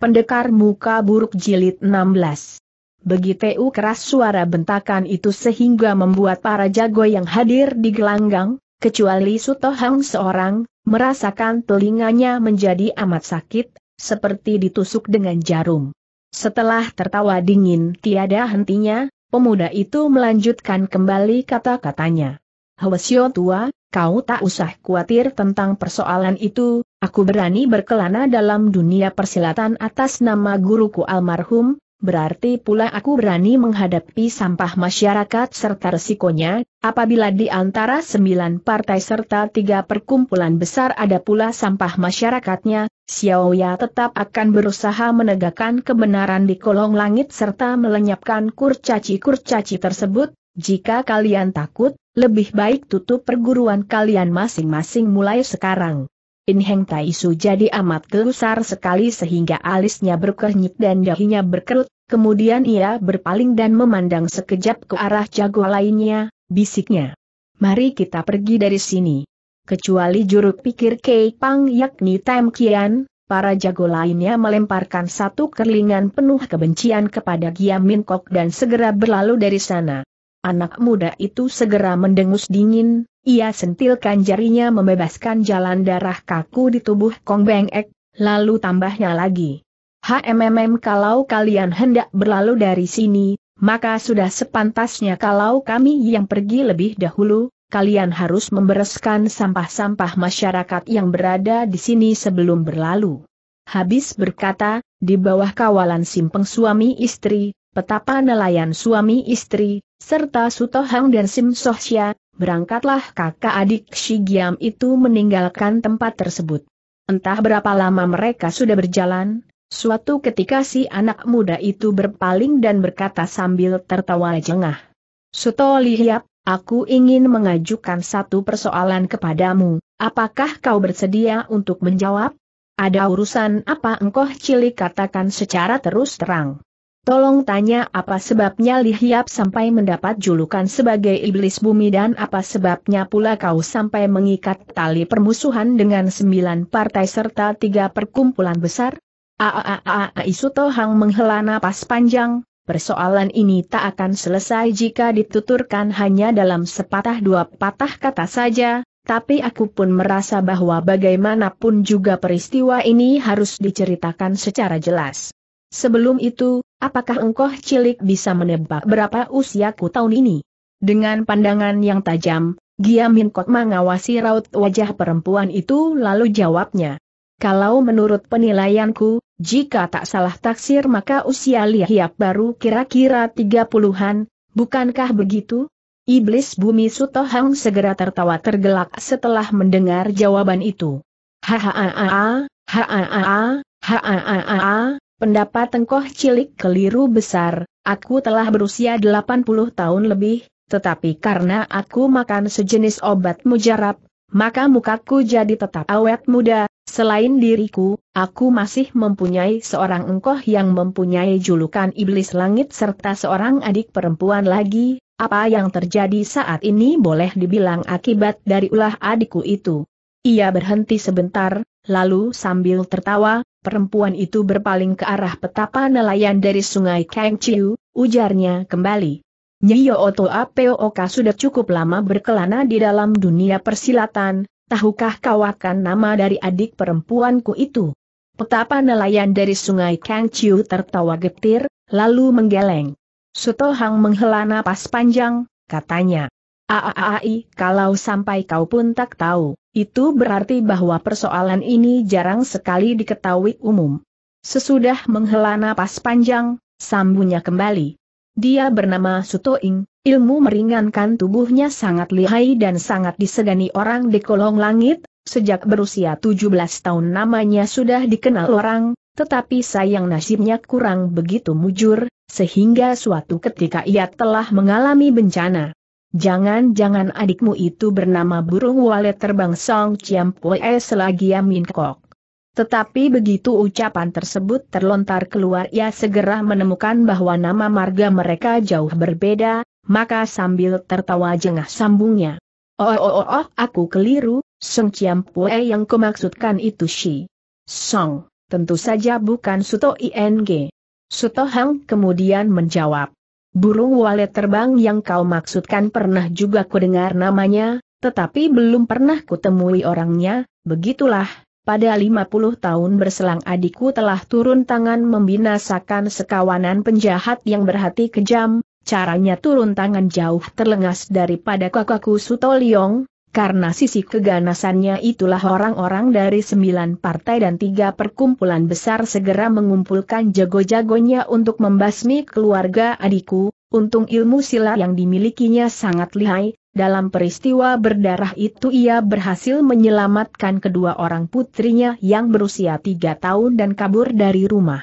Pendekar muka buruk jilid 16. Begitu keras suara bentakan itu sehingga membuat para jago yang hadir di gelanggang, kecuali Sutohang seorang, merasakan telinganya menjadi amat sakit, seperti ditusuk dengan jarum. Setelah tertawa dingin tiada hentinya, pemuda itu melanjutkan kembali kata-katanya. Hwasyo tua, kau tak usah khawatir tentang persoalan itu, Aku berani berkelana dalam dunia persilatan atas nama guruku almarhum, berarti pula aku berani menghadapi sampah masyarakat serta resikonya, apabila di antara sembilan partai serta tiga perkumpulan besar ada pula sampah masyarakatnya, Xiaoya tetap akan berusaha menegakkan kebenaran di kolong langit serta melenyapkan kurcaci-kurcaci tersebut, jika kalian takut, lebih baik tutup perguruan kalian masing-masing mulai sekarang. Inheng Heng Tai Su jadi amat gelusar sekali sehingga alisnya berkernyit dan dahinya berkerut, kemudian ia berpaling dan memandang sekejap ke arah jago lainnya, bisiknya. Mari kita pergi dari sini. Kecuali juru pikir Kei Pang yakni Tam Kian, para jago lainnya melemparkan satu kerlingan penuh kebencian kepada Giam Min Kok dan segera berlalu dari sana. Anak muda itu segera mendengus dingin, ia sentilkan jarinya membebaskan jalan darah kaku di tubuh Kong Beng Ek, lalu tambahnya lagi. HMMM kalau kalian hendak berlalu dari sini, maka sudah sepantasnya kalau kami yang pergi lebih dahulu, kalian harus membereskan sampah-sampah masyarakat yang berada di sini sebelum berlalu. Habis berkata, di bawah kawalan simpeng suami istri, petapa nelayan suami istri, serta Sutohang dan Sim berangkatlah kakak adik Shigiam itu meninggalkan tempat tersebut. Entah berapa lama mereka sudah berjalan, suatu ketika si anak muda itu berpaling dan berkata sambil tertawa jengah. Suto Lihiap, aku ingin mengajukan satu persoalan kepadamu, apakah kau bersedia untuk menjawab? Ada urusan apa engkau cilik katakan secara terus terang. Tolong tanya apa sebabnya Li sampai mendapat julukan sebagai iblis bumi dan apa sebabnya pula kau sampai mengikat tali permusuhan dengan sembilan partai serta tiga perkumpulan besar? Aaaa Isuto Hang menghela napas panjang, persoalan ini tak akan selesai jika dituturkan hanya dalam sepatah dua patah kata saja, tapi aku pun merasa bahwa bagaimanapun juga peristiwa ini harus diceritakan secara jelas. Sebelum itu, Apakah engkau cilik bisa menebak berapa usiaku tahun ini? Dengan pandangan yang tajam, Giamin Kok mengawasi raut wajah perempuan itu lalu jawabnya. Kalau menurut penilaianku, jika tak salah taksir maka usia Lihiap baru kira-kira tiga puluhan, bukankah begitu? Iblis bumi Sutohang segera tertawa tergelak setelah mendengar jawaban itu. Hahaha, hahaha, hahaha, Pendapat tengkoh cilik keliru besar, aku telah berusia 80 tahun lebih, tetapi karena aku makan sejenis obat mujarab, maka mukaku jadi tetap awet muda, selain diriku, aku masih mempunyai seorang engkoh yang mempunyai julukan iblis langit serta seorang adik perempuan lagi, apa yang terjadi saat ini boleh dibilang akibat dari ulah adikku itu. Ia berhenti sebentar, lalu sambil tertawa, perempuan itu berpaling ke arah petapa nelayan dari sungai Kang Chiu, ujarnya kembali. Nyiyo Oto Apeoka sudah cukup lama berkelana di dalam dunia persilatan, tahukah kau akan nama dari adik perempuanku itu? Petapa nelayan dari sungai Kang Chiu tertawa getir, lalu menggeleng. Sutohang menghela napas panjang, katanya. Aaai, kalau sampai kau pun tak tahu, itu berarti bahwa persoalan ini jarang sekali diketahui umum. Sesudah menghela napas panjang, sambungnya kembali. Dia bernama Sutoing, ilmu meringankan tubuhnya sangat lihai dan sangat disegani orang di kolong langit, sejak berusia 17 tahun namanya sudah dikenal orang, tetapi sayang nasibnya kurang begitu mujur, sehingga suatu ketika ia telah mengalami bencana. Jangan-jangan adikmu itu bernama burung walet terbang Song Chiam Pue selagi Amin Kok. Tetapi begitu ucapan tersebut terlontar keluar ia segera menemukan bahwa nama marga mereka jauh berbeda, maka sambil tertawa jengah sambungnya. Oh oh oh, oh aku keliru, Song Chiam Pue yang kumaksudkan itu Shi. Song, tentu saja bukan Suto ING. Suto Hang kemudian menjawab. Burung walet terbang yang kau maksudkan pernah juga kudengar namanya, tetapi belum pernah kutemui orangnya, begitulah, pada 50 tahun berselang adikku telah turun tangan membinasakan sekawanan penjahat yang berhati kejam, caranya turun tangan jauh terlengas daripada kakakku Sutoliong. Karena sisi keganasannya itulah orang-orang dari sembilan partai dan tiga perkumpulan besar segera mengumpulkan jago-jagonya untuk membasmi keluarga adikku, untung ilmu silat yang dimilikinya sangat lihai, dalam peristiwa berdarah itu ia berhasil menyelamatkan kedua orang putrinya yang berusia tiga tahun dan kabur dari rumah.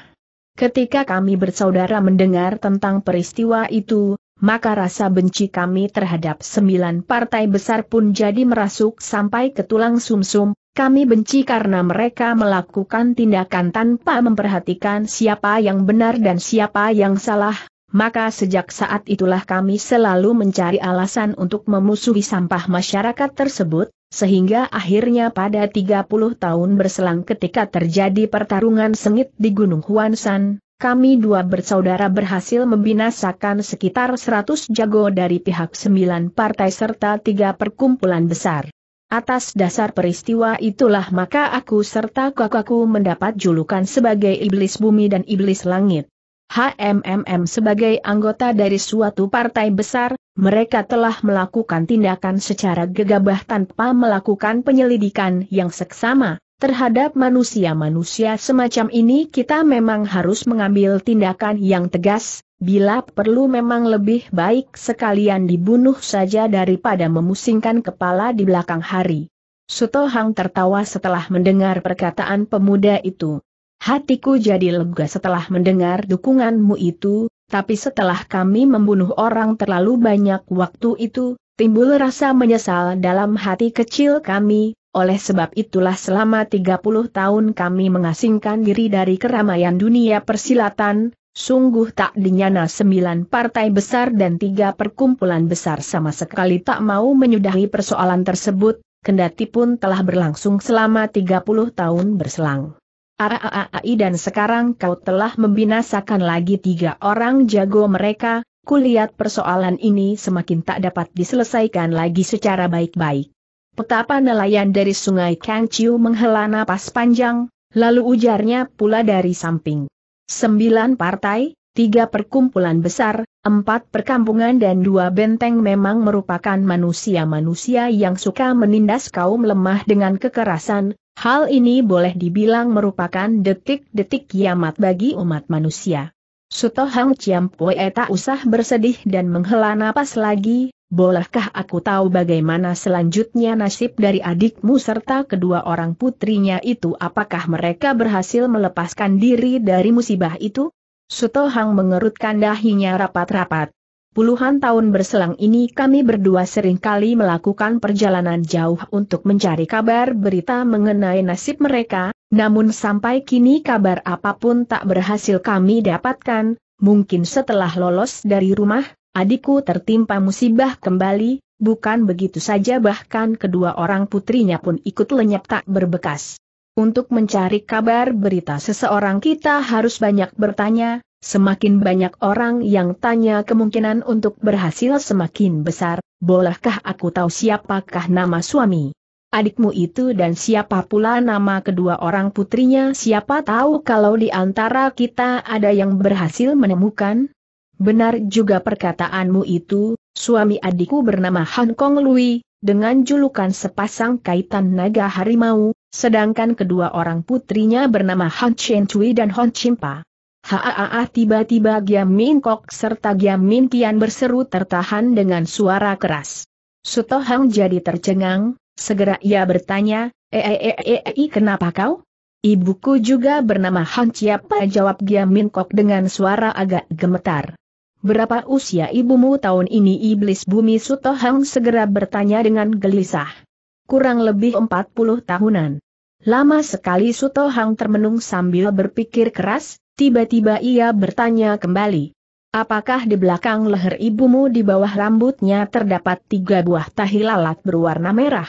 Ketika kami bersaudara mendengar tentang peristiwa itu, maka rasa benci kami terhadap sembilan partai besar pun jadi merasuk sampai ke tulang sumsum, -sum. kami benci karena mereka melakukan tindakan tanpa memperhatikan siapa yang benar dan siapa yang salah, maka sejak saat itulah kami selalu mencari alasan untuk memusuhi sampah masyarakat tersebut, sehingga akhirnya pada 30 tahun berselang ketika terjadi pertarungan sengit di Gunung Huansan, kami dua bersaudara berhasil membinasakan sekitar 100 jago dari pihak 9 partai serta tiga perkumpulan besar. Atas dasar peristiwa itulah maka aku serta kakakku mendapat julukan sebagai iblis bumi dan iblis langit. HMMM sebagai anggota dari suatu partai besar, mereka telah melakukan tindakan secara gegabah tanpa melakukan penyelidikan yang seksama, Terhadap manusia-manusia semacam ini kita memang harus mengambil tindakan yang tegas, bila perlu memang lebih baik sekalian dibunuh saja daripada memusingkan kepala di belakang hari. Suto Hang tertawa setelah mendengar perkataan pemuda itu. Hatiku jadi lega setelah mendengar dukunganmu itu, tapi setelah kami membunuh orang terlalu banyak waktu itu, timbul rasa menyesal dalam hati kecil kami, oleh sebab itulah selama 30 tahun kami mengasingkan diri dari keramaian dunia persilatan, sungguh tak dinyana sembilan partai besar dan tiga perkumpulan besar sama sekali tak mau menyudahi persoalan tersebut, kendati pun telah berlangsung selama 30 tahun berselang. AAI dan sekarang kau telah membinasakan lagi tiga orang jago mereka, kulihat persoalan ini semakin tak dapat diselesaikan lagi secara baik-baik. Petapa nelayan dari sungai Kangciu menghela napas panjang, lalu ujarnya pula dari samping. Sembilan partai, tiga perkumpulan besar, empat perkampungan dan dua benteng memang merupakan manusia-manusia yang suka menindas kaum lemah dengan kekerasan, hal ini boleh dibilang merupakan detik-detik kiamat bagi umat manusia. Suto Hang Chiam Pue tak usah bersedih dan menghela napas lagi, bolehkah aku tahu bagaimana selanjutnya nasib dari adikmu serta kedua orang putrinya itu apakah mereka berhasil melepaskan diri dari musibah itu? Suto mengerutkan dahinya rapat-rapat. Puluhan tahun berselang ini kami berdua sering kali melakukan perjalanan jauh untuk mencari kabar berita mengenai nasib mereka, namun sampai kini kabar apapun tak berhasil kami dapatkan, mungkin setelah lolos dari rumah, Adikku tertimpa musibah kembali, bukan begitu saja bahkan kedua orang putrinya pun ikut lenyap tak berbekas. Untuk mencari kabar berita seseorang kita harus banyak bertanya, semakin banyak orang yang tanya kemungkinan untuk berhasil semakin besar, bolehkah aku tahu siapakah nama suami? Adikmu itu dan siapa pula nama kedua orang putrinya siapa tahu kalau di antara kita ada yang berhasil menemukan? Benar juga perkataanmu itu, suami adikku bernama Han Kong Lui, dengan julukan sepasang kaitan naga harimau, sedangkan kedua orang putrinya bernama Han Chen Chui dan Han Chimpa. Haaa tiba-tiba Giam Min Kok serta Giam Min Tian berseru tertahan dengan suara keras. Suto Hang jadi tercengang, segera ia bertanya, Eeeeei eh, eh, eh, kenapa kau? Ibuku juga bernama Han Chiapa jawab Giam Min Kok dengan suara agak gemetar berapa usia ibumu tahun ini iblis bumi Sutohang segera bertanya dengan gelisah. Kurang lebih 40 tahunan. Lama sekali Sutohang termenung sambil berpikir keras, tiba-tiba ia bertanya kembali. Apakah di belakang leher ibumu di bawah rambutnya terdapat tiga buah tahi lalat berwarna merah?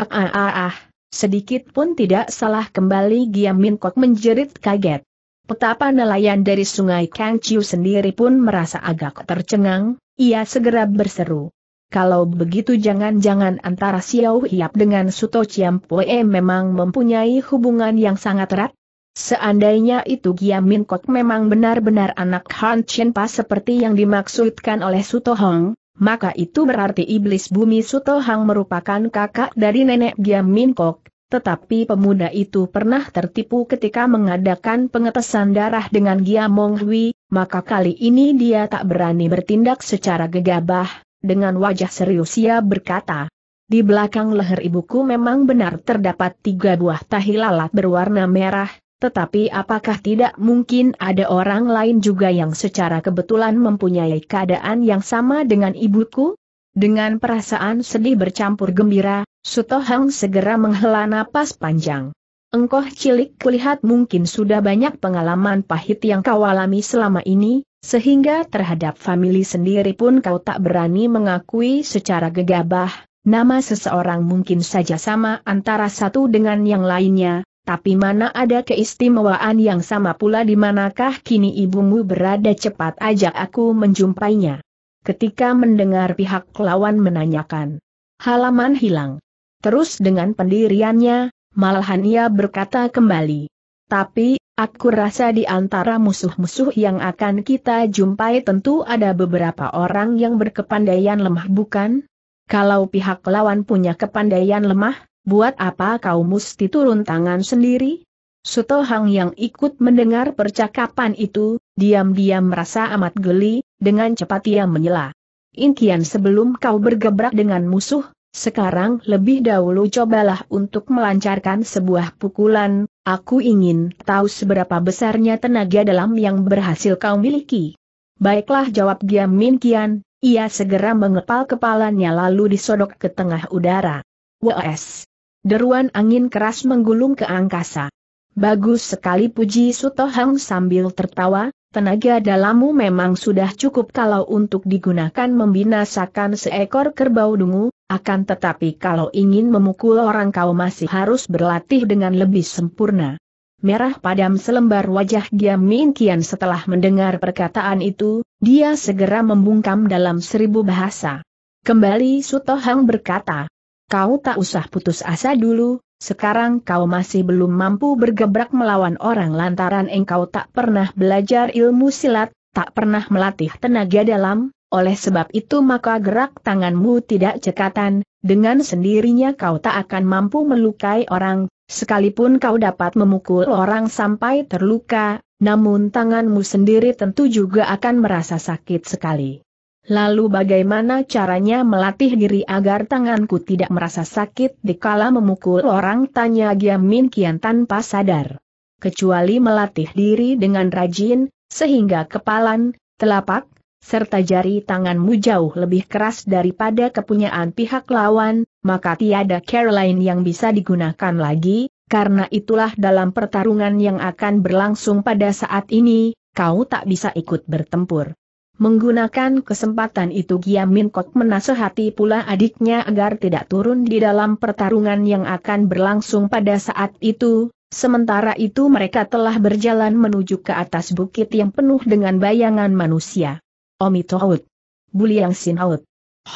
Ah ah ah ah, sedikit pun tidak salah kembali Giam Min Kok menjerit kaget. Petapa nelayan dari sungai Kang Chiu sendiri pun merasa agak tercengang, ia segera berseru. Kalau begitu jangan-jangan antara Xiao Hiap dengan Suto Chiampoe memang mempunyai hubungan yang sangat erat? Seandainya itu Min Kok memang benar-benar anak Han Chen Pas seperti yang dimaksudkan oleh Suto Hong, maka itu berarti iblis bumi Suto Hong merupakan kakak dari nenek Giam Min Kok, tetapi pemuda itu pernah tertipu ketika mengadakan pengetesan darah dengan Gia Monghui, Hui, maka kali ini dia tak berani bertindak secara gegabah, dengan wajah serius ia berkata. Di belakang leher ibuku memang benar terdapat tiga buah tahi lalat berwarna merah, tetapi apakah tidak mungkin ada orang lain juga yang secara kebetulan mempunyai keadaan yang sama dengan ibuku? Dengan perasaan sedih bercampur gembira, Sutohang segera menghela napas panjang. Engkoh cilik kulihat mungkin sudah banyak pengalaman pahit yang kau alami selama ini, sehingga terhadap famili sendiri pun kau tak berani mengakui secara gegabah, nama seseorang mungkin saja sama antara satu dengan yang lainnya, tapi mana ada keistimewaan yang sama pula di manakah kini ibumu berada cepat ajak aku menjumpainya ketika mendengar pihak lawan menanyakan. Halaman hilang. Terus dengan pendiriannya, malahan ia berkata kembali. Tapi, aku rasa di antara musuh-musuh yang akan kita jumpai tentu ada beberapa orang yang berkepandaian lemah bukan? Kalau pihak lawan punya kepandaian lemah, buat apa kau mesti turun tangan sendiri? Sutohang yang ikut mendengar percakapan itu, diam-diam merasa amat geli, dengan cepat ia menyela. Inkian sebelum kau bergebrak dengan musuh, sekarang lebih dahulu cobalah untuk melancarkan sebuah pukulan, aku ingin tahu seberapa besarnya tenaga dalam yang berhasil kau miliki. Baiklah jawab Giam Min Kian, ia segera mengepal kepalanya lalu disodok ke tengah udara. WS. Deruan angin keras menggulung ke angkasa. Bagus sekali puji Sutohang sambil tertawa, Tenaga dalammu memang sudah cukup kalau untuk digunakan membinasakan seekor kerbau dungu, akan tetapi kalau ingin memukul orang kau masih harus berlatih dengan lebih sempurna. Merah padam selembar wajah Giam Min Kian setelah mendengar perkataan itu, dia segera membungkam dalam seribu bahasa. Kembali Sutohang berkata, kau tak usah putus asa dulu, sekarang kau masih belum mampu bergebrak melawan orang lantaran engkau tak pernah belajar ilmu silat, tak pernah melatih tenaga dalam, oleh sebab itu maka gerak tanganmu tidak cekatan, dengan sendirinya kau tak akan mampu melukai orang, sekalipun kau dapat memukul orang sampai terluka, namun tanganmu sendiri tentu juga akan merasa sakit sekali. Lalu bagaimana caranya melatih diri agar tanganku tidak merasa sakit di kala memukul orang tanya Giamin Kian tanpa sadar. Kecuali melatih diri dengan rajin, sehingga kepalan, telapak, serta jari tanganmu jauh lebih keras daripada kepunyaan pihak lawan, maka tiada Caroline yang bisa digunakan lagi, karena itulah dalam pertarungan yang akan berlangsung pada saat ini, kau tak bisa ikut bertempur. Menggunakan kesempatan itu Giam Min Kok menasehati pula adiknya agar tidak turun di dalam pertarungan yang akan berlangsung pada saat itu, sementara itu mereka telah berjalan menuju ke atas bukit yang penuh dengan bayangan manusia. Omi Tohut. Buliang Sinaut.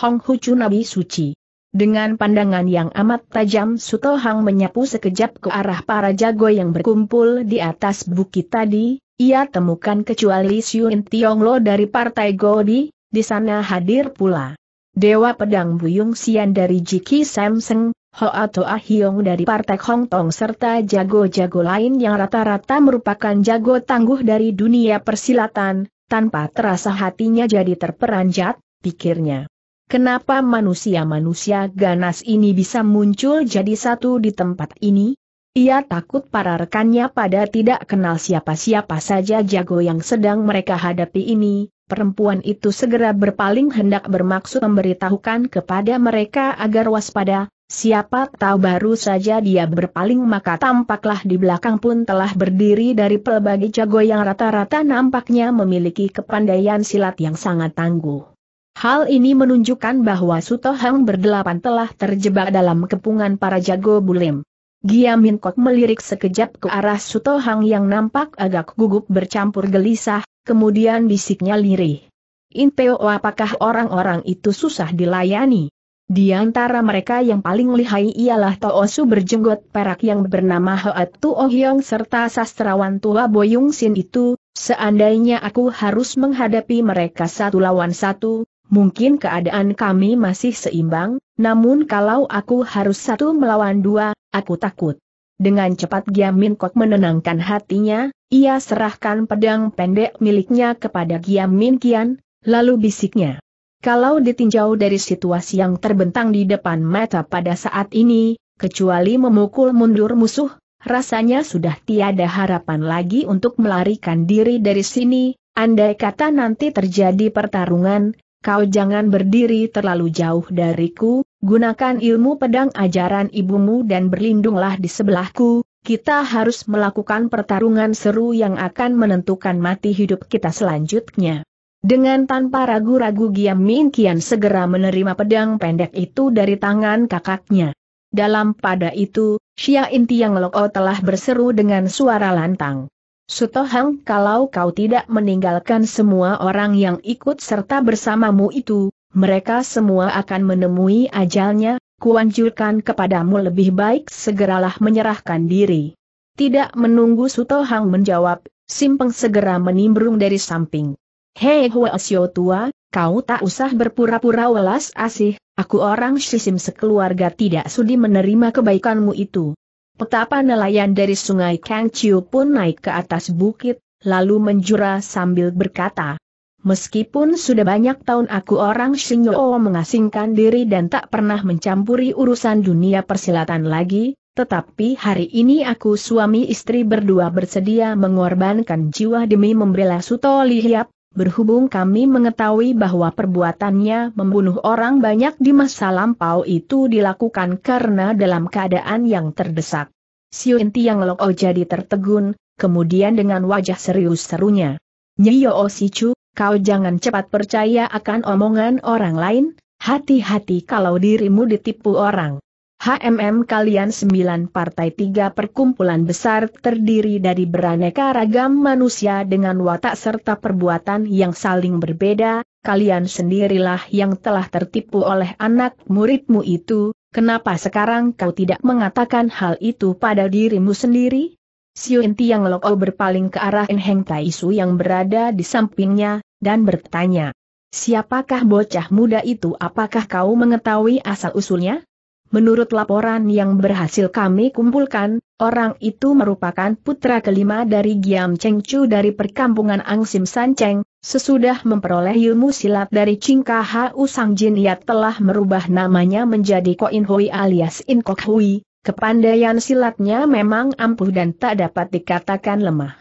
Hong Hucu Nabi Suci. Dengan pandangan yang amat tajam Sutohang menyapu sekejap ke arah para jago yang berkumpul di atas bukit tadi, ia temukan kecuali Xiuin Tionglo dari Partai Godi, di sana hadir pula. Dewa Pedang Buyung Sian dari Jiki Samseng, Hoa Ah Hiong dari Partai Hong Tong serta jago-jago lain yang rata-rata merupakan jago tangguh dari dunia persilatan, tanpa terasa hatinya jadi terperanjat, pikirnya. Kenapa manusia-manusia ganas ini bisa muncul jadi satu di tempat ini? Ia takut para rekannya pada tidak kenal siapa-siapa saja jago yang sedang mereka hadapi ini, perempuan itu segera berpaling hendak bermaksud memberitahukan kepada mereka agar waspada, siapa tahu baru saja dia berpaling maka tampaklah di belakang pun telah berdiri dari pelbagai jago yang rata-rata nampaknya memiliki kepandaian silat yang sangat tangguh. Hal ini menunjukkan bahwa Sutohang berdelapan telah terjebak dalam kepungan para jago bulim. Giamin Kok melirik sekejap ke arah Suto Hang yang nampak agak gugup bercampur gelisah, kemudian bisiknya lirih. In Peo apakah orang-orang itu susah dilayani? Di antara mereka yang paling lihai ialah Toosu berjenggot perak yang bernama Hoat Tuo Hyong serta sastrawan tua Boyung Sin itu, seandainya aku harus menghadapi mereka satu lawan satu, mungkin keadaan kami masih seimbang, namun kalau aku harus satu melawan dua, Aku takut. Dengan cepat Giam Min Kok menenangkan hatinya, ia serahkan pedang pendek miliknya kepada Giam Min Kian, lalu bisiknya. Kalau ditinjau dari situasi yang terbentang di depan mata pada saat ini, kecuali memukul mundur musuh, rasanya sudah tiada harapan lagi untuk melarikan diri dari sini, andai kata nanti terjadi pertarungan, kau jangan berdiri terlalu jauh dariku, gunakan ilmu pedang ajaran ibumu dan berlindunglah di sebelahku, kita harus melakukan pertarungan seru yang akan menentukan mati hidup kita selanjutnya. Dengan tanpa ragu-ragu Giam Min Kian segera menerima pedang pendek itu dari tangan kakaknya. Dalam pada itu, Xia Inti yang Loko telah berseru dengan suara lantang. Sutohang kalau kau tidak meninggalkan semua orang yang ikut serta bersamamu itu, mereka semua akan menemui ajalnya, kuanjurkan kepadamu lebih baik segeralah menyerahkan diri. Tidak menunggu Sutohang menjawab, Simpeng segera menimbrung dari samping. Hei Huasyo tua, kau tak usah berpura-pura welas asih, aku orang sisim sekeluarga tidak sudi menerima kebaikanmu itu. Petapa nelayan dari sungai Chiu pun naik ke atas bukit, lalu menjura sambil berkata, Meskipun sudah banyak tahun aku orang Shinyo mengasingkan diri dan tak pernah mencampuri urusan dunia persilatan lagi, tetapi hari ini aku suami istri berdua bersedia mengorbankan jiwa demi membela Suto Lihiap, Berhubung kami mengetahui bahwa perbuatannya membunuh orang banyak di masa lampau itu dilakukan karena dalam keadaan yang terdesak. Siun Tiang O oh jadi tertegun, kemudian dengan wajah serius serunya. Nyiyo oh Sichu, kau jangan cepat percaya akan omongan orang lain, hati-hati kalau dirimu ditipu orang. HMM kalian sembilan partai tiga perkumpulan besar terdiri dari beraneka ragam manusia dengan watak serta perbuatan yang saling berbeda, kalian sendirilah yang telah tertipu oleh anak muridmu itu, kenapa sekarang kau tidak mengatakan hal itu pada dirimu sendiri? Siu yang loko oh berpaling ke arah Enheng Taisu yang berada di sampingnya, dan bertanya, Siapakah bocah muda itu apakah kau mengetahui asal-usulnya? Menurut laporan yang berhasil kami kumpulkan, orang itu merupakan putra kelima dari Giam Cheng Chu dari perkampungan Angsim Cheng. sesudah memperoleh ilmu silat dari Chingka Hau Sang Jin ia telah merubah namanya menjadi Koin Hui alias In Kok Hui, kepandaian silatnya memang ampuh dan tak dapat dikatakan lemah.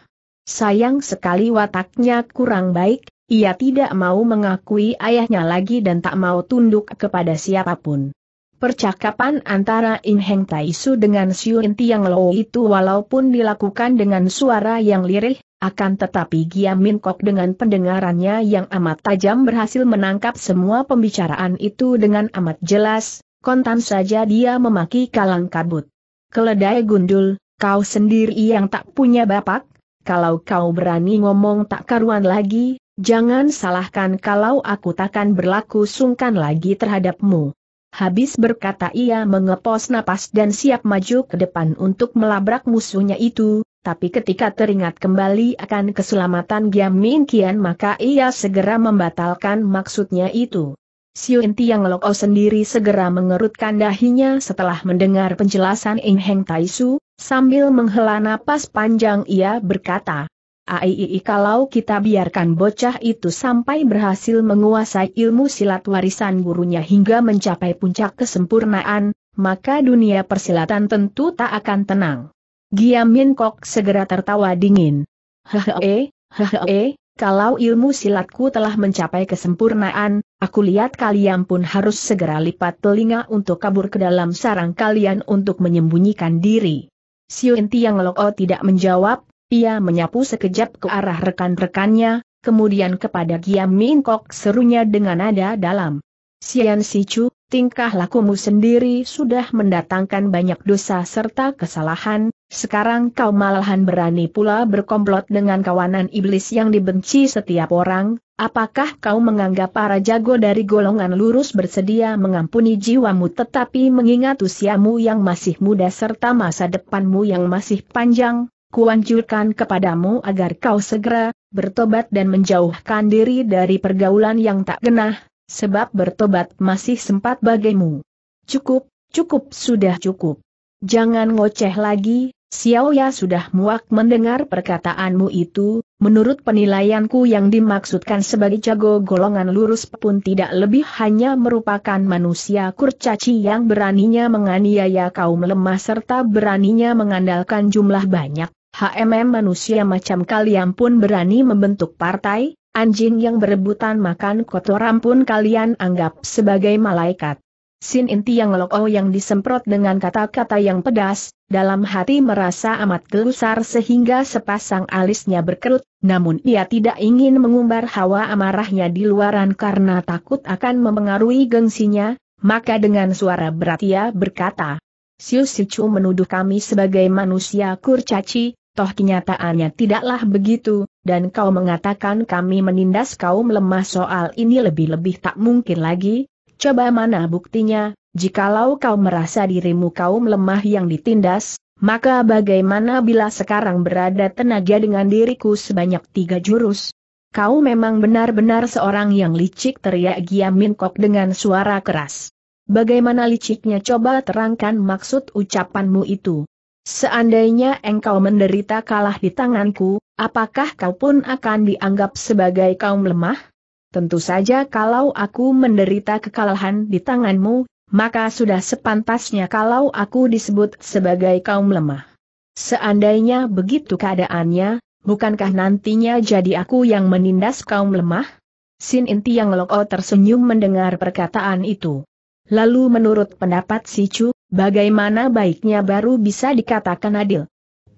Sayang sekali wataknya kurang baik, ia tidak mau mengakui ayahnya lagi dan tak mau tunduk kepada siapapun. Percakapan antara In Heng Taisu dengan Xiuin Tiang Lo itu walaupun dilakukan dengan suara yang lirih, akan tetapi Gia Min Kok dengan pendengarannya yang amat tajam berhasil menangkap semua pembicaraan itu dengan amat jelas, kontan saja dia memaki kalang kabut. Keledai gundul, kau sendiri yang tak punya bapak, kalau kau berani ngomong tak karuan lagi, jangan salahkan kalau aku takkan berlaku sungkan lagi terhadapmu. Habis berkata ia mengepos napas dan siap maju ke depan untuk melabrak musuhnya itu, tapi ketika teringat kembali akan keselamatan Giam Min Kian maka ia segera membatalkan maksudnya itu. Siu yang loko oh sendiri segera mengerutkan dahinya setelah mendengar penjelasan Ing Heng Taisu, sambil menghela napas panjang ia berkata, Aii kalau kita biarkan bocah itu sampai berhasil menguasai ilmu silat warisan gurunya hingga mencapai puncak kesempurnaan, maka dunia persilatan tentu tak akan tenang. Giam Min Kok segera tertawa dingin. Hehehe, hehehe, kalau ilmu silatku telah mencapai kesempurnaan, aku lihat kalian pun harus segera lipat telinga untuk kabur ke dalam sarang kalian untuk menyembunyikan diri. Siu Inti yang Loko tidak menjawab, ia menyapu sekejap ke arah rekan-rekannya, kemudian kepada Giam Mingkok serunya dengan nada dalam. Sian Si Chu, tingkah lakumu sendiri sudah mendatangkan banyak dosa serta kesalahan, sekarang kau malahan berani pula berkomplot dengan kawanan iblis yang dibenci setiap orang, Apakah kau menganggap para jago dari golongan lurus bersedia mengampuni jiwamu tetapi mengingat usiamu yang masih muda serta masa depanmu yang masih panjang? kuanjurkan kepadamu agar kau segera bertobat dan menjauhkan diri dari pergaulan yang tak genah, sebab bertobat masih sempat bagimu. Cukup, cukup sudah cukup. Jangan ngoceh lagi, Xiaoya sudah muak mendengar perkataanmu itu, menurut penilaianku yang dimaksudkan sebagai jago golongan lurus pun tidak lebih hanya merupakan manusia kurcaci yang beraninya menganiaya kaum lemah serta beraninya mengandalkan jumlah banyak. HMM manusia macam kalian pun berani membentuk partai, anjing yang berebutan makan kotoran pun kalian anggap sebagai malaikat. Sin inti yang loo yang disemprot dengan kata-kata yang pedas, dalam hati merasa amat gelusar sehingga sepasang alisnya berkerut, namun ia tidak ingin mengumbar hawa amarahnya di luaran karena takut akan mempengaruhi gengsinya, maka dengan suara berat ia berkata, Siu Sicu menuduh kami sebagai manusia kurcaci, toh kenyataannya tidaklah begitu, dan kau mengatakan kami menindas kaum lemah soal ini lebih-lebih tak mungkin lagi, coba mana buktinya, jikalau kau merasa dirimu kaum lemah yang ditindas, maka bagaimana bila sekarang berada tenaga dengan diriku sebanyak tiga jurus? Kau memang benar-benar seorang yang licik teriak Min Kok dengan suara keras. Bagaimana liciknya coba terangkan maksud ucapanmu itu. Seandainya engkau menderita kalah di tanganku, apakah kau pun akan dianggap sebagai kaum lemah? Tentu saja kalau aku menderita kekalahan di tanganmu, maka sudah sepantasnya kalau aku disebut sebagai kaum lemah. Seandainya begitu keadaannya, bukankah nantinya jadi aku yang menindas kaum lemah? Sin Inti yang loko tersenyum mendengar perkataan itu. Lalu menurut pendapat si Chu, bagaimana baiknya baru bisa dikatakan adil?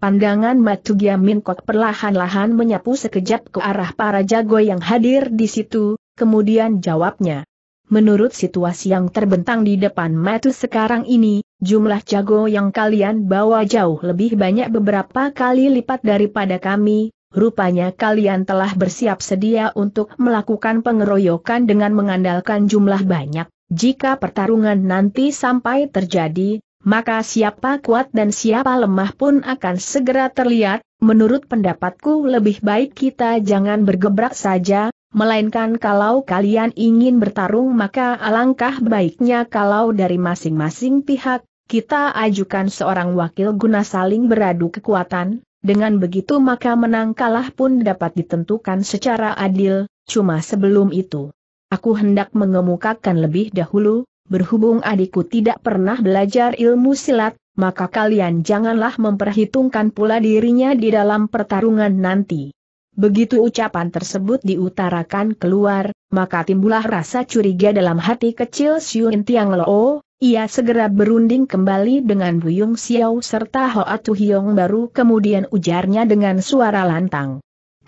Pandangan Matugia Minkot perlahan-lahan menyapu sekejap ke arah para jago yang hadir di situ, kemudian jawabnya. Menurut situasi yang terbentang di depan Matu sekarang ini, jumlah jago yang kalian bawa jauh lebih banyak beberapa kali lipat daripada kami, Rupanya kalian telah bersiap sedia untuk melakukan pengeroyokan dengan mengandalkan jumlah banyak. Jika pertarungan nanti sampai terjadi, maka siapa kuat dan siapa lemah pun akan segera terlihat, menurut pendapatku lebih baik kita jangan bergebrak saja, melainkan kalau kalian ingin bertarung maka alangkah baiknya kalau dari masing-masing pihak, kita ajukan seorang wakil guna saling beradu kekuatan, dengan begitu maka menang kalah pun dapat ditentukan secara adil, cuma sebelum itu. Aku hendak mengemukakan lebih dahulu, berhubung adikku tidak pernah belajar ilmu silat, maka kalian janganlah memperhitungkan pula dirinya di dalam pertarungan nanti. Begitu ucapan tersebut diutarakan keluar, maka timbullah rasa curiga dalam hati kecil Siun Tiang Lo, ia segera berunding kembali dengan Buyung Xiao serta Hoa Tu Hiong baru kemudian ujarnya dengan suara lantang.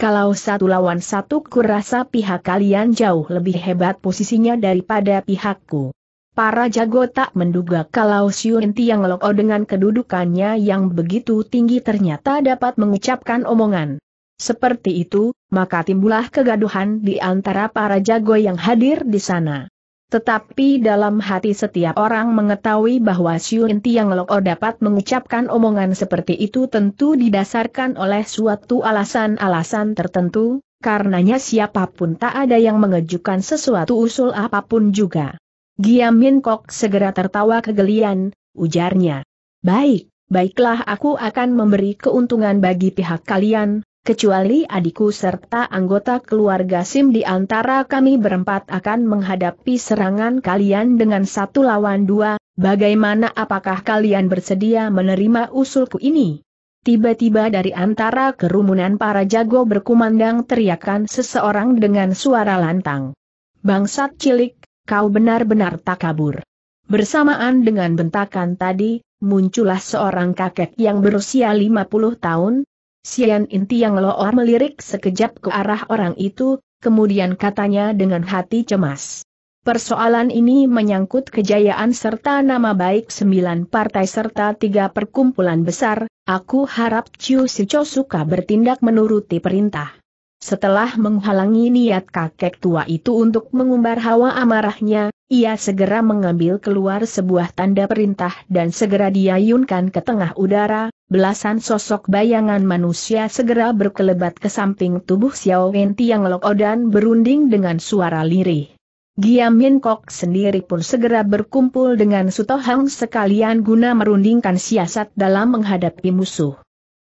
Kalau satu lawan satu kurasa pihak kalian jauh lebih hebat posisinya daripada pihakku. Para jago tak menduga kalau Siun Tiang O oh, dengan kedudukannya yang begitu tinggi ternyata dapat mengucapkan omongan. Seperti itu, maka timbulah kegaduhan di antara para jago yang hadir di sana. Tetapi dalam hati setiap orang mengetahui bahwa Xiuin Tiang Loko oh dapat mengucapkan omongan seperti itu tentu didasarkan oleh suatu alasan-alasan tertentu, karenanya siapapun tak ada yang mengejukan sesuatu usul apapun juga. Giam Min Kok segera tertawa kegelian, ujarnya. Baik, baiklah aku akan memberi keuntungan bagi pihak kalian, kecuali adikku serta anggota keluarga Sim di antara kami berempat akan menghadapi serangan kalian dengan satu lawan dua, bagaimana apakah kalian bersedia menerima usulku ini? Tiba-tiba dari antara kerumunan para jago berkumandang teriakan seseorang dengan suara lantang. Bangsat cilik, kau benar-benar tak kabur. Bersamaan dengan bentakan tadi, muncullah seorang kakek yang berusia 50 tahun, Sian Inti yang loor melirik sekejap ke arah orang itu, kemudian katanya dengan hati cemas. Persoalan ini menyangkut kejayaan serta nama baik sembilan partai serta tiga perkumpulan besar, aku harap Chiu Sicho suka bertindak menuruti perintah. Setelah menghalangi niat kakek tua itu untuk mengumbar hawa amarahnya, ia segera mengambil keluar sebuah tanda perintah dan segera diayunkan ke tengah udara, belasan sosok bayangan manusia segera berkelebat ke samping tubuh Xiao Wen yang Loko dan berunding dengan suara lirih. Giam Min Kok sendiri pun segera berkumpul dengan Hang sekalian guna merundingkan siasat dalam menghadapi musuh.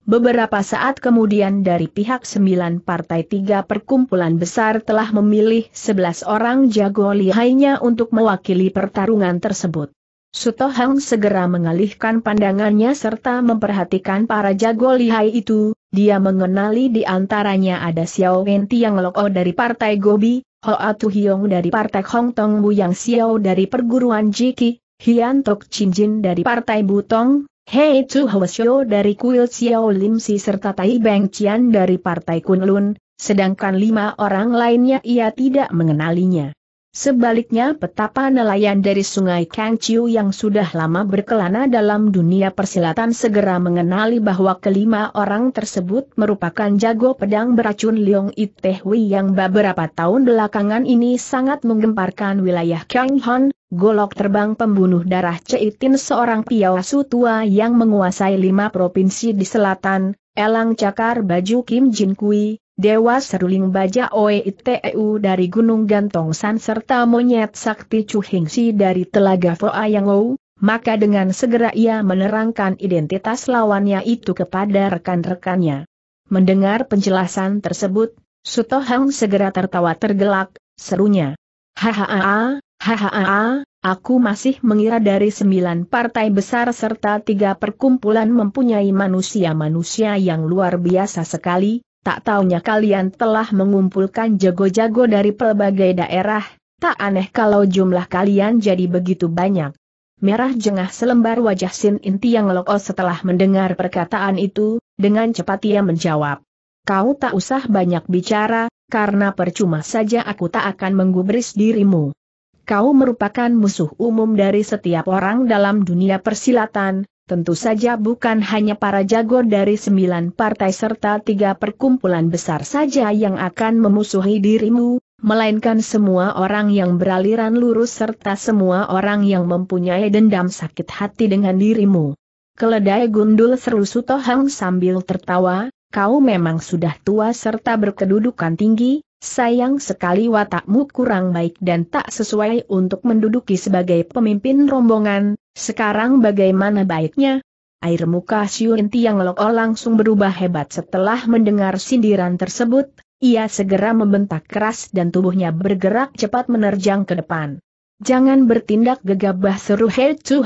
Beberapa saat kemudian dari pihak sembilan partai tiga perkumpulan besar telah memilih sebelas orang jago lihainya untuk mewakili pertarungan tersebut. Sutohang segera mengalihkan pandangannya serta memperhatikan para jago lihai itu, dia mengenali di antaranya ada Xiao Wen Tiang Loko dari Partai Gobi, Hoa Hiong dari Partai Hong Tong Yang Xiao dari Perguruan Jiki, Hian Tok Chin Jin dari Partai Butong, Hei Chu Hwasyo dari kuil Xiao Lim Si serta Tai Beng Qian dari Partai Kunlun, sedangkan lima orang lainnya ia tidak mengenalinya. Sebaliknya petapa nelayan dari sungai Kangciu yang sudah lama berkelana dalam dunia persilatan segera mengenali bahwa kelima orang tersebut merupakan jago pedang beracun Leong Itehui yang beberapa tahun belakangan ini sangat menggemparkan wilayah Kanghan, golok terbang pembunuh darah Ceitin seorang piawasu tua yang menguasai lima provinsi di selatan, elang cakar baju Kim Jin Kui, Dewa Seruling Baja Oeteu dari Gunung Gantong San serta monyet sakti Chu Hingsi dari Telaga Foayangou, maka dengan segera ia menerangkan identitas lawannya itu kepada rekan-rekannya. Mendengar penjelasan tersebut, Sutohang segera tertawa tergelak, serunya. Hahaha, hahaha, Aku masih mengira dari sembilan partai besar serta tiga perkumpulan mempunyai manusia-manusia yang luar biasa sekali, Tak taunya kalian telah mengumpulkan jago-jago dari pelbagai daerah, tak aneh kalau jumlah kalian jadi begitu banyak. Merah jengah selembar wajah Sin Inti yang loko setelah mendengar perkataan itu, dengan cepat ia menjawab. Kau tak usah banyak bicara, karena percuma saja aku tak akan menggubris dirimu. Kau merupakan musuh umum dari setiap orang dalam dunia persilatan, Tentu saja bukan hanya para jago dari sembilan partai serta tiga perkumpulan besar saja yang akan memusuhi dirimu, melainkan semua orang yang beraliran lurus serta semua orang yang mempunyai dendam sakit hati dengan dirimu. Keledai gundul seru Sutohang sambil tertawa, kau memang sudah tua serta berkedudukan tinggi, Sayang sekali watakmu kurang baik dan tak sesuai untuk menduduki sebagai pemimpin rombongan, sekarang bagaimana baiknya? Air muka Siun Tiang Loko langsung berubah hebat setelah mendengar sindiran tersebut, ia segera membentak keras dan tubuhnya bergerak cepat menerjang ke depan. Jangan bertindak gegabah seru He Chu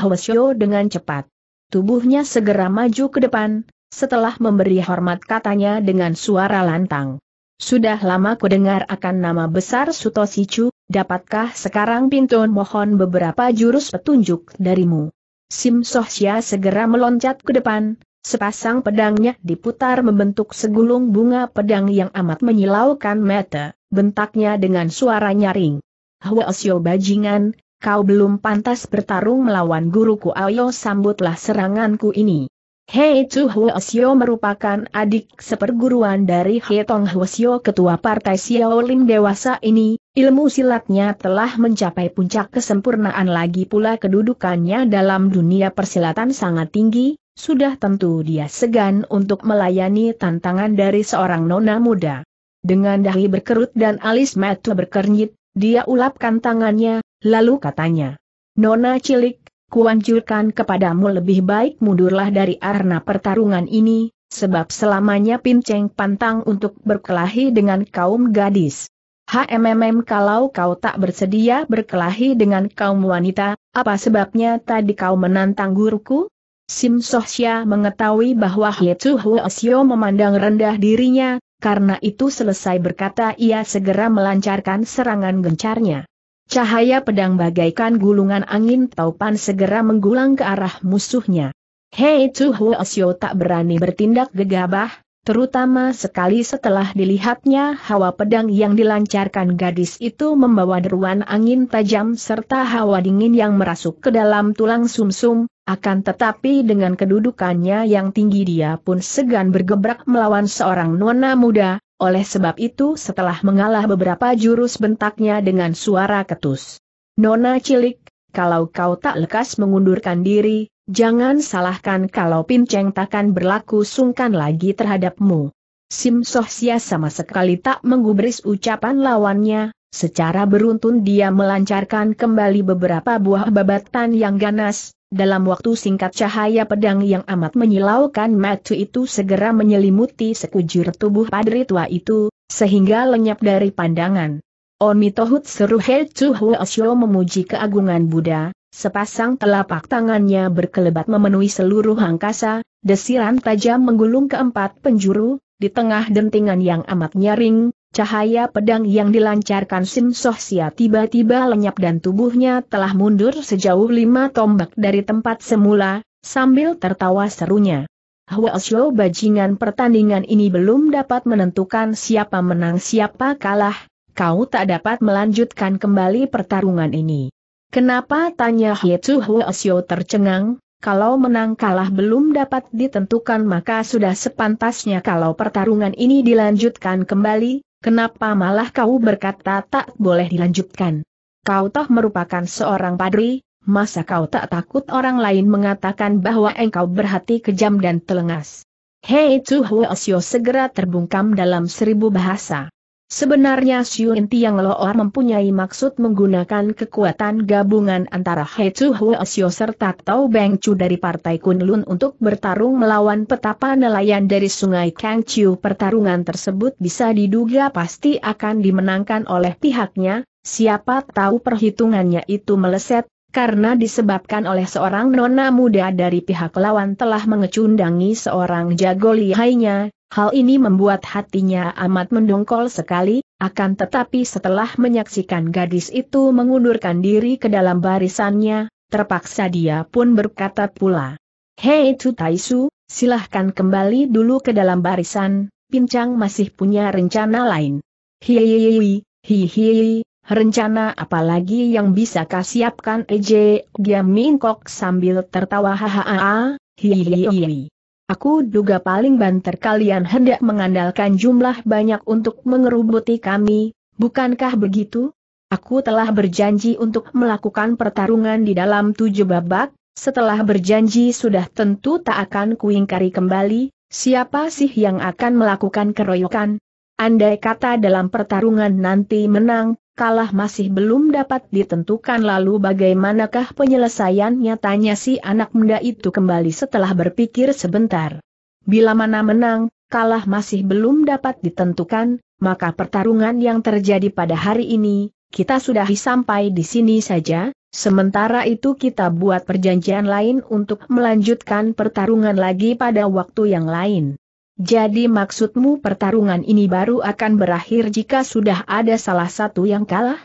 dengan cepat. Tubuhnya segera maju ke depan, setelah memberi hormat katanya dengan suara lantang. Sudah lama ku dengar akan nama besar Suto Sicu, dapatkah sekarang Pintun mohon beberapa jurus petunjuk darimu? Sim Sohsia segera meloncat ke depan, sepasang pedangnya diputar membentuk segulung bunga pedang yang amat menyilaukan mata, bentaknya dengan suara nyaring. Hwasyo bajingan, kau belum pantas bertarung melawan guruku ayo sambutlah seranganku ini. Hei Chu Huosio merupakan adik seperguruan dari He Tong Huosio ketua partai Xiao Lim dewasa ini, ilmu silatnya telah mencapai puncak kesempurnaan lagi pula kedudukannya dalam dunia persilatan sangat tinggi, sudah tentu dia segan untuk melayani tantangan dari seorang nona muda. Dengan dahi berkerut dan alis mata berkernyit, dia ulapkan tangannya, lalu katanya, Nona cilik, kuanjurkan kepadamu lebih baik mundurlah dari arena pertarungan ini, sebab selamanya Pinceng pantang untuk berkelahi dengan kaum gadis. HMMM kalau kau tak bersedia berkelahi dengan kaum wanita, apa sebabnya tadi kau menantang guruku? Sim Sohsia mengetahui bahwa Hietu Huosyo memandang rendah dirinya, karena itu selesai berkata ia segera melancarkan serangan gencarnya. Cahaya pedang bagaikan gulungan angin taupan segera menggulang ke arah musuhnya. Hei Tu Huo tak berani bertindak gegabah, terutama sekali setelah dilihatnya hawa pedang yang dilancarkan gadis itu membawa deruan angin tajam serta hawa dingin yang merasuk ke dalam tulang sumsum, -sum, akan tetapi dengan kedudukannya yang tinggi dia pun segan bergebrak melawan seorang nona muda, oleh sebab itu setelah mengalah beberapa jurus bentaknya dengan suara ketus. Nona cilik, kalau kau tak lekas mengundurkan diri, jangan salahkan kalau pinceng takkan berlaku sungkan lagi terhadapmu. Sim Sohsia sama sekali tak menggubris ucapan lawannya, secara beruntun dia melancarkan kembali beberapa buah babatan yang ganas, dalam waktu singkat cahaya pedang yang amat menyilaukan mata itu segera menyelimuti sekujur tubuh padri tua itu, sehingga lenyap dari pandangan. Oni Tohut seru He Chu Osyo memuji keagungan Buddha, sepasang telapak tangannya berkelebat memenuhi seluruh angkasa, desiran tajam menggulung keempat penjuru, di tengah dentingan yang amat nyaring, Cahaya pedang yang dilancarkan Sim Sohsia tiba-tiba lenyap dan tubuhnya telah mundur sejauh lima tombak dari tempat semula, sambil tertawa serunya. Hwa Show bajingan pertandingan ini belum dapat menentukan siapa menang siapa kalah, kau tak dapat melanjutkan kembali pertarungan ini. Kenapa tanya Hietsu Hwa Show tercengang, kalau menang kalah belum dapat ditentukan maka sudah sepantasnya kalau pertarungan ini dilanjutkan kembali, Kenapa malah kau berkata tak boleh dilanjutkan? Kau toh merupakan seorang padri, masa kau tak takut orang lain mengatakan bahwa engkau berhati kejam dan telengas? Hei Tuhu Osyo segera terbungkam dalam seribu bahasa. Sebenarnya Xiuin Tiang Loa mempunyai maksud menggunakan kekuatan gabungan antara He Chu, Hua Xiu serta Tao Beng Chu dari Partai Kunlun untuk bertarung melawan petapa nelayan dari Sungai Kang Chiu. Pertarungan tersebut bisa diduga pasti akan dimenangkan oleh pihaknya, siapa tahu perhitungannya itu meleset, karena disebabkan oleh seorang nona muda dari pihak lawan telah mengecundangi seorang jago lihainya, Hal ini membuat hatinya amat mendongkol sekali, akan tetapi setelah menyaksikan gadis itu mengundurkan diri ke dalam barisannya, terpaksa dia pun berkata pula. Hei Chu Taisu, silahkan kembali dulu ke dalam barisan, Pincang masih punya rencana lain. Hihihi, hihihi, rencana apa lagi yang bisa kasiapkan siapkan Ej Giam Mingkok sambil tertawa hahaha, hihihi. Aku duga paling banter kalian hendak mengandalkan jumlah banyak untuk mengerubuti kami, bukankah begitu? Aku telah berjanji untuk melakukan pertarungan di dalam tujuh babak, setelah berjanji sudah tentu tak akan kuingkari kembali, siapa sih yang akan melakukan keroyokan? Andai kata dalam pertarungan nanti menang, kalah masih belum dapat ditentukan lalu bagaimanakah penyelesaiannya tanya si anak muda itu kembali setelah berpikir sebentar. Bila mana menang, kalah masih belum dapat ditentukan, maka pertarungan yang terjadi pada hari ini, kita sudah sampai di sini saja, sementara itu kita buat perjanjian lain untuk melanjutkan pertarungan lagi pada waktu yang lain. Jadi maksudmu pertarungan ini baru akan berakhir jika sudah ada salah satu yang kalah?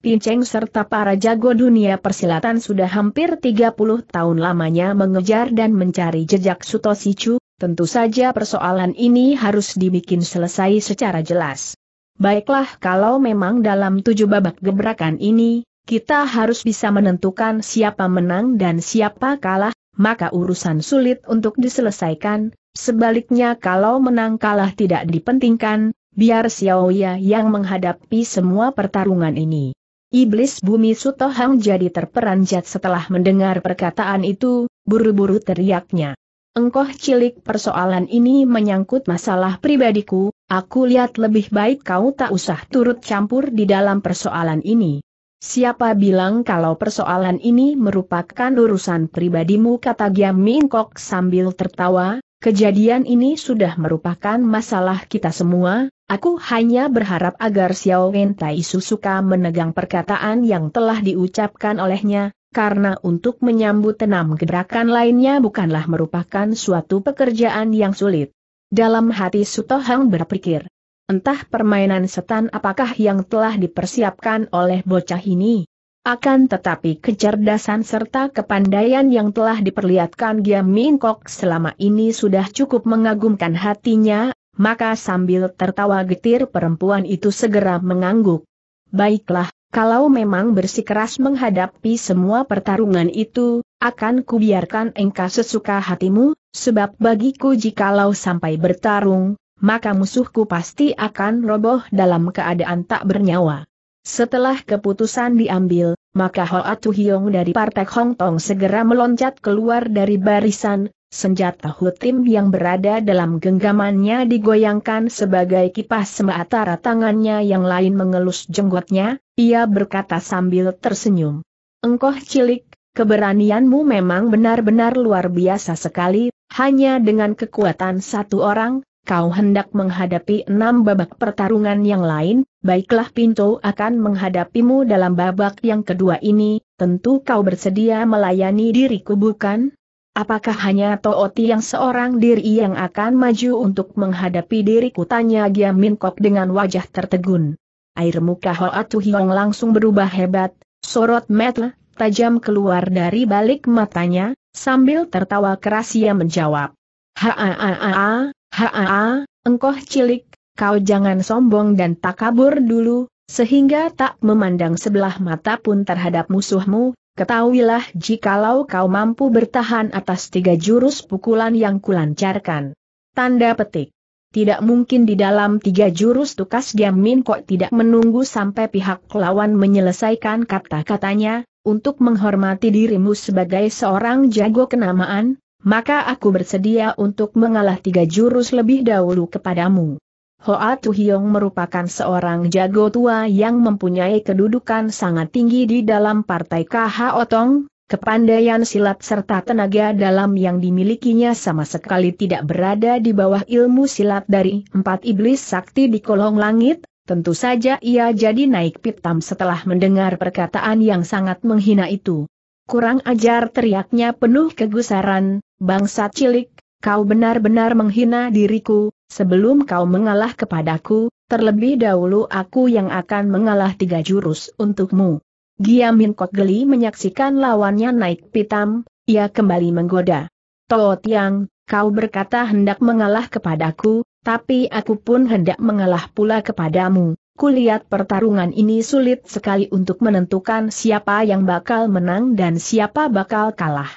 Pinceng serta para jago dunia persilatan sudah hampir 30 tahun lamanya mengejar dan mencari jejak Suto Sichu, tentu saja persoalan ini harus dibikin selesai secara jelas. Baiklah kalau memang dalam tujuh babak gebrakan ini, kita harus bisa menentukan siapa menang dan siapa kalah, maka urusan sulit untuk diselesaikan, Sebaliknya kalau menang kalah tidak dipentingkan, biar Xiaoya yang menghadapi semua pertarungan ini. Iblis bumi Sutohang jadi terperanjat setelah mendengar perkataan itu, buru-buru teriaknya. Engkoh cilik persoalan ini menyangkut masalah pribadiku, aku lihat lebih baik kau tak usah turut campur di dalam persoalan ini. Siapa bilang kalau persoalan ini merupakan urusan pribadimu kata Giam Mingkok sambil tertawa, Kejadian ini sudah merupakan masalah kita semua, aku hanya berharap agar Xiao Wen Tai suka menegang perkataan yang telah diucapkan olehnya, karena untuk menyambut enam gerakan lainnya bukanlah merupakan suatu pekerjaan yang sulit. Dalam hati Sutohang berpikir, entah permainan setan apakah yang telah dipersiapkan oleh bocah ini, akan tetapi kecerdasan serta kepandaian yang telah diperlihatkan Giam Min selama ini sudah cukup mengagumkan hatinya, maka sambil tertawa getir perempuan itu segera mengangguk. Baiklah, kalau memang bersikeras menghadapi semua pertarungan itu, akan kubiarkan engkau sesuka hatimu, sebab bagiku jikalau sampai bertarung, maka musuhku pasti akan roboh dalam keadaan tak bernyawa. Setelah keputusan diambil, maka Hoa Hiong dari Partai Hong Tong segera meloncat keluar dari barisan, senjata hutim yang berada dalam genggamannya digoyangkan sebagai kipas sementara tangannya yang lain mengelus jenggotnya, ia berkata sambil tersenyum. Engkoh cilik, keberanianmu memang benar-benar luar biasa sekali, hanya dengan kekuatan satu orang, kau hendak menghadapi enam babak pertarungan yang lain, baiklah Pinto akan menghadapimu dalam babak yang kedua ini, tentu kau bersedia melayani diriku bukan? Apakah hanya Tooti yang seorang diri yang akan maju untuk menghadapi diriku? Tanya Gia Kok dengan wajah tertegun. Air muka Hoa Tuhyong langsung berubah hebat, sorot mata tajam keluar dari balik matanya, sambil tertawa keras ia menjawab. Haa, Haa, engkau cilik, kau jangan sombong dan takabur dulu, sehingga tak memandang sebelah mata pun terhadap musuhmu, ketahuilah jikalau kau mampu bertahan atas tiga jurus pukulan yang kulancarkan. Tanda petik. Tidak mungkin di dalam tiga jurus tukas diamin kok tidak menunggu sampai pihak lawan menyelesaikan kata-katanya, untuk menghormati dirimu sebagai seorang jago kenamaan, maka aku bersedia untuk mengalah tiga jurus lebih dahulu kepadamu. Hoa Tuhyong merupakan seorang jago tua yang mempunyai kedudukan sangat tinggi di dalam partai KH Otong, kepandaian silat serta tenaga dalam yang dimilikinya sama sekali tidak berada di bawah ilmu silat dari empat iblis sakti di kolong langit, tentu saja ia jadi naik pitam setelah mendengar perkataan yang sangat menghina itu. Kurang ajar teriaknya penuh kegusaran, Bangsa cilik, kau benar-benar menghina diriku, sebelum kau mengalah kepadaku, terlebih dahulu aku yang akan mengalah tiga jurus untukmu. Giamin Kok geli menyaksikan lawannya naik pitam, ia kembali menggoda. Toh Tiang, kau berkata hendak mengalah kepadaku, tapi aku pun hendak mengalah pula kepadamu. Kulihat pertarungan ini sulit sekali untuk menentukan siapa yang bakal menang dan siapa bakal kalah.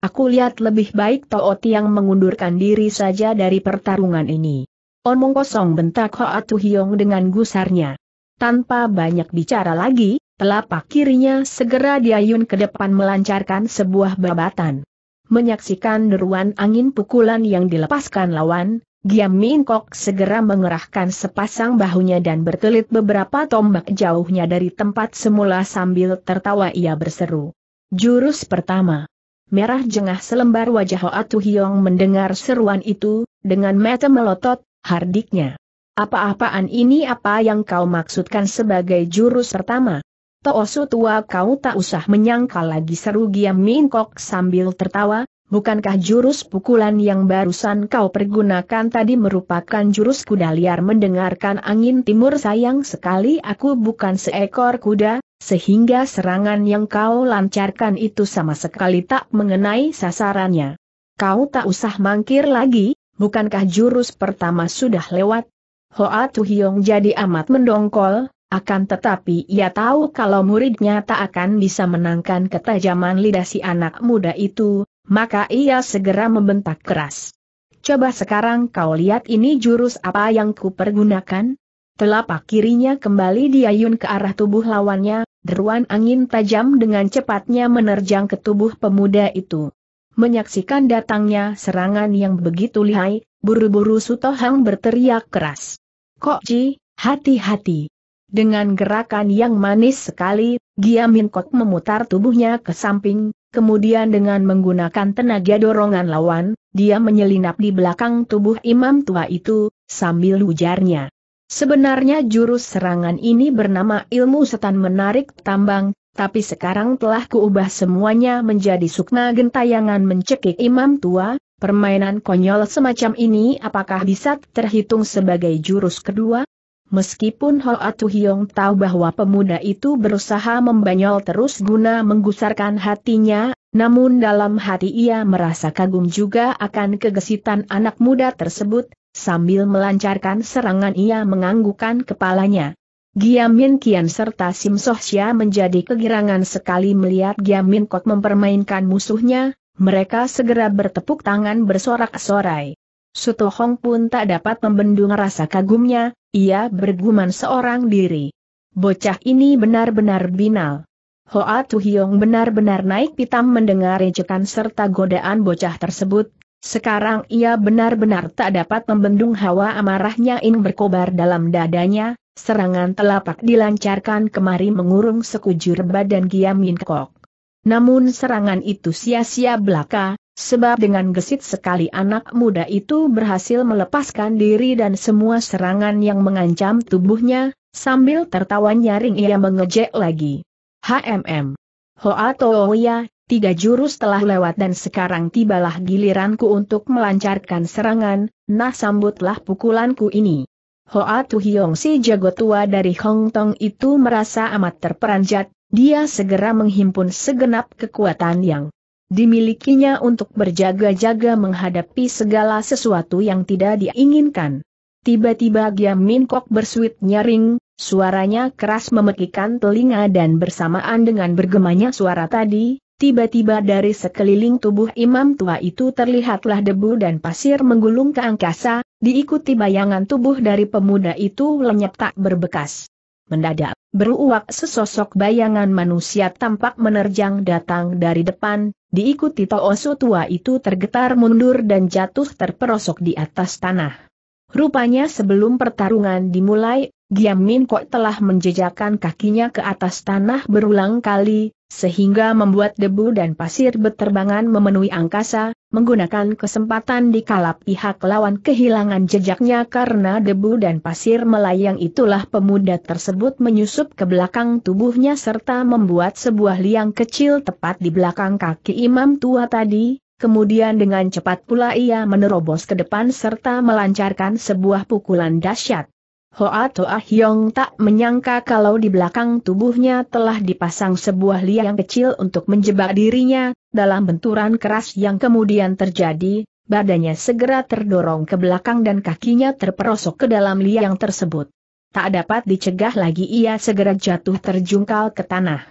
Aku lihat lebih baik Tao Tiang mengundurkan diri saja dari pertarungan ini. Omong kosong bentak Hoa Hiong dengan gusarnya. Tanpa banyak bicara lagi, telapak kirinya segera diayun ke depan melancarkan sebuah babatan. Menyaksikan deruan angin pukulan yang dilepaskan lawan, Giam Min Kok segera mengerahkan sepasang bahunya dan bertelit beberapa tombak jauhnya dari tempat semula sambil tertawa ia berseru. Jurus pertama merah jengah selembar wajah Hoa Hiong mendengar seruan itu, dengan mata melotot, hardiknya. Apa-apaan ini apa yang kau maksudkan sebagai jurus pertama? Toosu tua kau tak usah menyangkal lagi seru Giam Min Kok sambil tertawa, Bukankah jurus pukulan yang barusan kau pergunakan tadi merupakan jurus kuda liar mendengarkan angin timur sayang sekali aku bukan seekor kuda, sehingga serangan yang kau lancarkan itu sama sekali tak mengenai sasarannya. Kau tak usah mangkir lagi, bukankah jurus pertama sudah lewat? Hoa Hiong jadi amat mendongkol, akan tetapi ia tahu kalau muridnya tak akan bisa menangkan ketajaman lidah si anak muda itu, maka ia segera membentak keras. Coba sekarang kau lihat ini jurus apa yang kupergunakan? Telapak kirinya kembali diayun ke arah tubuh lawannya, deruan angin tajam dengan cepatnya menerjang ke tubuh pemuda itu. Menyaksikan datangnya serangan yang begitu lihai, buru-buru Sutohang berteriak keras. Kok Ji, hati-hati. Dengan gerakan yang manis sekali, Giamin Kok memutar tubuhnya ke samping, Kemudian dengan menggunakan tenaga dorongan lawan, dia menyelinap di belakang tubuh imam tua itu, sambil ujarnya. Sebenarnya jurus serangan ini bernama ilmu setan menarik tambang, tapi sekarang telah kuubah semuanya menjadi sukma gentayangan mencekik imam tua, permainan konyol semacam ini apakah bisa terhitung sebagai jurus kedua? Meskipun Atu Hiong tahu bahwa pemuda itu berusaha membanyol terus guna menggusarkan hatinya, namun dalam hati ia merasa kagum juga akan kegesitan anak muda tersebut, sambil melancarkan serangan ia menganggukkan kepalanya. Giam Giamin Kian serta Sim Sia menjadi kegirangan sekali melihat Giam Giamin Kot mempermainkan musuhnya, mereka segera bertepuk tangan bersorak-sorai. Sutohong pun tak dapat membendung rasa kagumnya, ia bergumam seorang diri. Bocah ini benar-benar binal. Hoa Tuhyong benar-benar naik pitam mendengar ejekan serta godaan bocah tersebut, sekarang ia benar-benar tak dapat membendung hawa amarahnya yang berkobar dalam dadanya, serangan telapak dilancarkan kemari mengurung sekujur badan Giam Yin Kok. Namun serangan itu sia-sia belaka, sebab dengan gesit sekali anak muda itu berhasil melepaskan diri dan semua serangan yang mengancam tubuhnya, sambil tertawa nyaring ia mengejek lagi. HMM. Hoa Toya, tiga jurus telah lewat dan sekarang tibalah giliranku untuk melancarkan serangan, nah sambutlah pukulanku ini. Hoa Tu si jago tua dari Hong Tong itu merasa amat terperanjat, dia segera menghimpun segenap kekuatan yang Dimilikinya untuk berjaga-jaga menghadapi segala sesuatu yang tidak diinginkan. Tiba-tiba Giam Min Kok bersuit nyaring, suaranya keras memekikan telinga dan bersamaan dengan bergemanya suara tadi, Tiba-tiba dari sekeliling tubuh imam tua itu terlihatlah debu dan pasir menggulung ke angkasa, diikuti bayangan tubuh dari pemuda itu lenyap tak berbekas. Mendadak, beruak sesosok bayangan manusia tampak menerjang datang dari depan, diikuti Tooso tua itu tergetar mundur dan jatuh terperosok di atas tanah. Rupanya sebelum pertarungan dimulai, Giam Min Kok telah menjejakkan kakinya ke atas tanah berulang kali, sehingga membuat debu dan pasir beterbangan memenuhi angkasa, menggunakan kesempatan di kalap pihak lawan kehilangan jejaknya karena debu dan pasir melayang itulah pemuda tersebut menyusup ke belakang tubuhnya serta membuat sebuah liang kecil tepat di belakang kaki imam tua tadi, kemudian dengan cepat pula ia menerobos ke depan serta melancarkan sebuah pukulan dahsyat. Hoa Toa Hyong tak menyangka kalau di belakang tubuhnya telah dipasang sebuah liang kecil untuk menjebak dirinya, dalam benturan keras yang kemudian terjadi, badannya segera terdorong ke belakang dan kakinya terperosok ke dalam liang tersebut. Tak dapat dicegah lagi ia segera jatuh terjungkal ke tanah.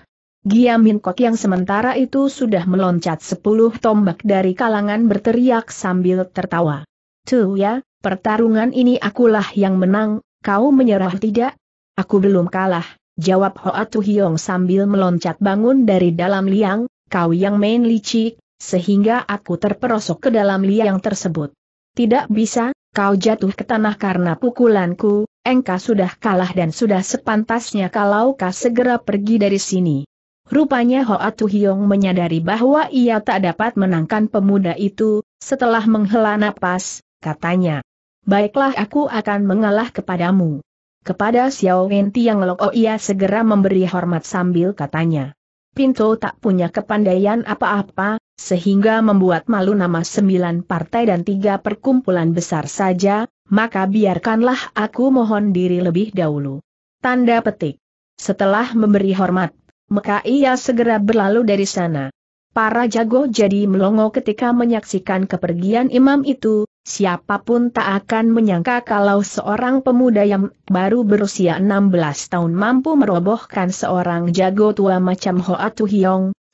Min Kok yang sementara itu sudah meloncat sepuluh tombak dari kalangan berteriak sambil tertawa. Tuh ya, pertarungan ini akulah yang menang, kau menyerah tidak? Aku belum kalah, jawab Hoa Tuhyong sambil meloncat bangun dari dalam liang, kau yang main licik, sehingga aku terperosok ke dalam liang tersebut. Tidak bisa, kau jatuh ke tanah karena pukulanku, engkau sudah kalah dan sudah sepantasnya kalau kau segera pergi dari sini. Rupanya Hoa Tuhyong menyadari bahwa ia tak dapat menangkan pemuda itu, setelah menghela napas, katanya baiklah aku akan mengalah kepadamu. Kepada Xiao Wenti yang Lok oh ia segera memberi hormat sambil katanya. Pinto tak punya kepandaian apa-apa, sehingga membuat malu nama sembilan partai dan tiga perkumpulan besar saja, maka biarkanlah aku mohon diri lebih dahulu. Tanda petik. Setelah memberi hormat, maka ia segera berlalu dari sana. Para jago jadi melongo ketika menyaksikan kepergian imam itu, Siapapun tak akan menyangka kalau seorang pemuda yang baru berusia 16 tahun mampu merobohkan seorang jago tua macam Hoa Tu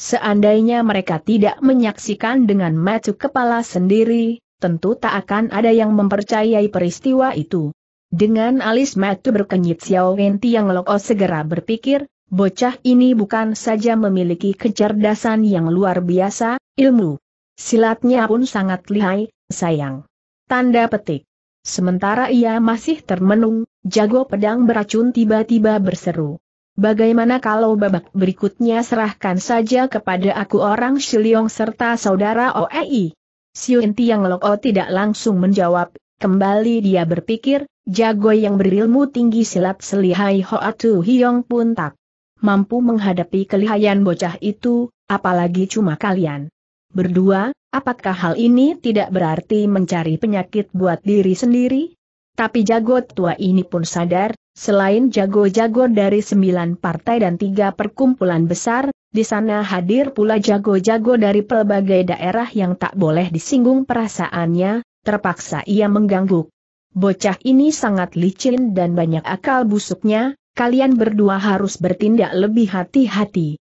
seandainya mereka tidak menyaksikan dengan mata kepala sendiri, tentu tak akan ada yang mempercayai peristiwa itu. Dengan alis mata berkenyit Xiao Wenti yang loko segera berpikir, bocah ini bukan saja memiliki kecerdasan yang luar biasa, ilmu silatnya pun sangat lihai, sayang. Tanda petik. Sementara ia masih termenung, jago pedang beracun tiba-tiba berseru. Bagaimana kalau babak berikutnya serahkan saja kepada aku orang Shiliong serta saudara OEI? Siun Tiang Loko tidak langsung menjawab, kembali dia berpikir, jago yang berilmu tinggi silat selihai Hoatu Hiong pun tak mampu menghadapi kelihayan bocah itu, apalagi cuma kalian berdua, apakah hal ini tidak berarti mencari penyakit buat diri sendiri? Tapi jago tua ini pun sadar, selain jago-jago dari sembilan partai dan tiga perkumpulan besar, di sana hadir pula jago-jago dari pelbagai daerah yang tak boleh disinggung perasaannya, terpaksa ia mengganggu. Bocah ini sangat licin dan banyak akal busuknya, kalian berdua harus bertindak lebih hati-hati.